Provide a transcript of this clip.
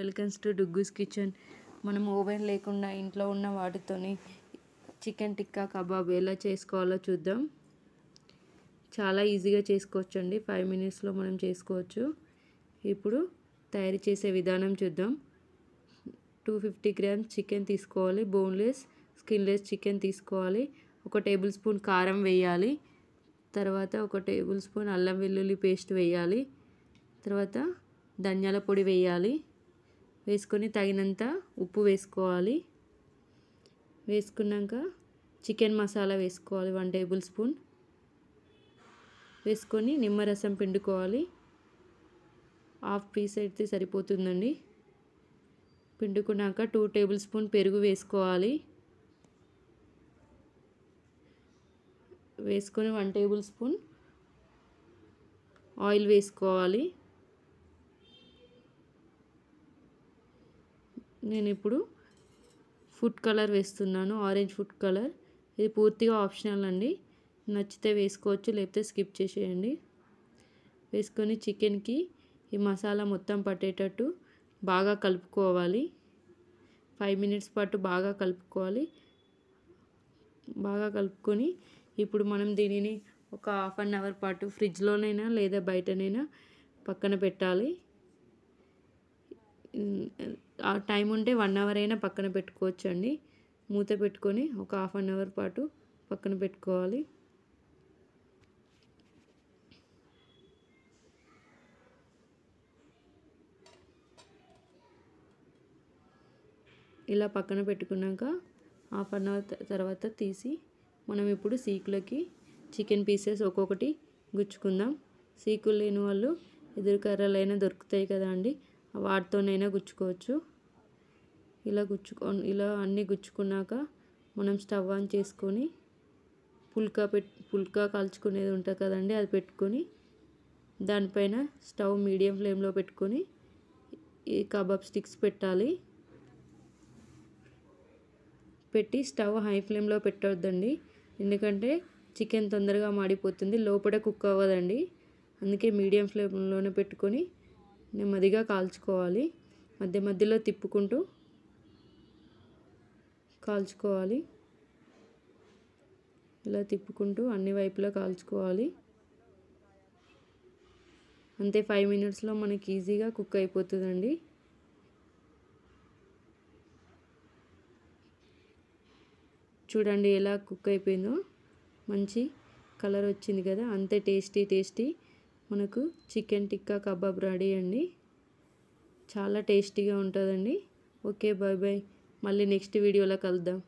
welcomes to Duggu's kitchen మనం oven లేకుండా ఇంట్లో ఉన్న వాటితోని చికెన్ టిక్కా కబాబ్ ఎలా చేసుకోవాలో చూద్దాం చాలా ఈజీగా చేసుకోవచ్చండి ఫైవ్ మినిట్స్లో మనం చేసుకోవచ్చు ఇప్పుడు తయారు చేసే విధానం చూద్దాం టూ ఫిఫ్టీ గ్రామ్స్ చికెన్ తీసుకోవాలి బోన్లెస్ స్కిన్లెస్ చికెన్ తీసుకోవాలి ఒక టేబుల్ స్పూన్ కారం వేయాలి తర్వాత ఒక టేబుల్ స్పూన్ అల్లం వెల్లుల్లి పేస్ట్ వేయాలి తర్వాత ధనియాల పొడి వేయాలి వేసుకొని తగినంత ఉప్పు వేసుకోవాలి వేసుకున్నాక చికెన్ మసాలా వేసుకోవాలి వన్ టేబుల్ స్పూన్ వేసుకొని నిమ్మరసం పిండుకోవాలి హాఫ్ పీస్ అయితే సరిపోతుందండి పిండుకున్నాక టూ టేబుల్ స్పూన్ పెరుగు వేసుకోవాలి వేసుకొని వన్ టేబుల్ స్పూన్ ఆయిల్ వేసుకోవాలి నేను ఇప్పుడు ఫుడ్ కలర్ వేస్తున్నాను ఆరెంజ్ ఫుడ్ కలర్ ఇది పూర్తిగా ఆప్షనల్ అండి నచ్చితే వేసుకోవచ్చు లేకపోతే స్కిప్ చేసేయండి వేసుకొని చికెన్కి ఈ మసాలా మొత్తం పట్టేటట్టు బాగా కలుపుకోవాలి ఫైవ్ మినిట్స్ పాటు బాగా కలుపుకోవాలి బాగా కలుపుకొని ఇప్పుడు మనం దీనిని ఒక హాఫ్ అన్ అవర్ పాటు ఫ్రిడ్జ్లోనైనా లేదా బయటనైనా పక్కన పెట్టాలి టైం ఉంటే వన్ అవర్ అయినా పక్కన పెట్టుకోవచ్చు అండి మూత పెట్టుకొని ఒక హాఫ్ అన్ అవర్ పాటు పక్కన పెట్టుకోవాలి ఇలా పక్కన పెట్టుకున్నాక హాఫ్ అన్ అవర్ తర్వాత తీసి మనం ఇప్పుడు సీకులకి చికెన్ పీసెస్ ఒక్కొక్కటి గుచ్చుకుందాం సీకులు లేని వాళ్ళు ఎదురుకర్రలైనా దొరుకుతాయి కదా అండి వాటితోనైనా గుచ్చుకోవచ్చు ఇలా గుచ్చుకో ఇలా అన్నీ గుచ్చుకున్నాక మనం స్టవ్ ఆన్ చేసుకొని పుల్కా పెట్ పుల్కా కాల్చుకునేది ఉంటుంది కదండి అది పెట్టుకొని దానిపైన స్టవ్ మీడియం ఫ్లేమ్లో పెట్టుకొని ఈ కబాబ్ స్టిక్స్ పెట్టాలి పెట్టి స్టవ్ హై ఫ్లేమ్లో పెట్టవద్దండి ఎందుకంటే చికెన్ తొందరగా మాడిపోతుంది లోపల కుక్ అవ్వదండి అందుకే మీడియం ఫ్లేమ్లోనే పెట్టుకొని నెమ్మదిగా కాల్చుకోవాలి మధ్య మధ్యలో తిప్పుకుంటూ కాల్చుకోవాలి ఇలా తిప్పుకుంటూ అన్ని వైపులా కాల్చుకోవాలి అంతే ఫైవ్ మినిట్స్లో మనకి ఈజీగా కుక్ అయిపోతుందండి చూడండి ఎలా కుక్ అయిపోయిందో మంచి కలర్ వచ్చింది కదా అంతే టేస్టీ టేస్టీ మనకు చికెన్ టిక్కా కబాబ్ రెడీ అండి చాలా టేస్టీగా ఉంటుందండి ఓకే బాయ్ బాయ్ మళ్ళీ నెక్స్ట్ వీడియోలో కలుద్దాం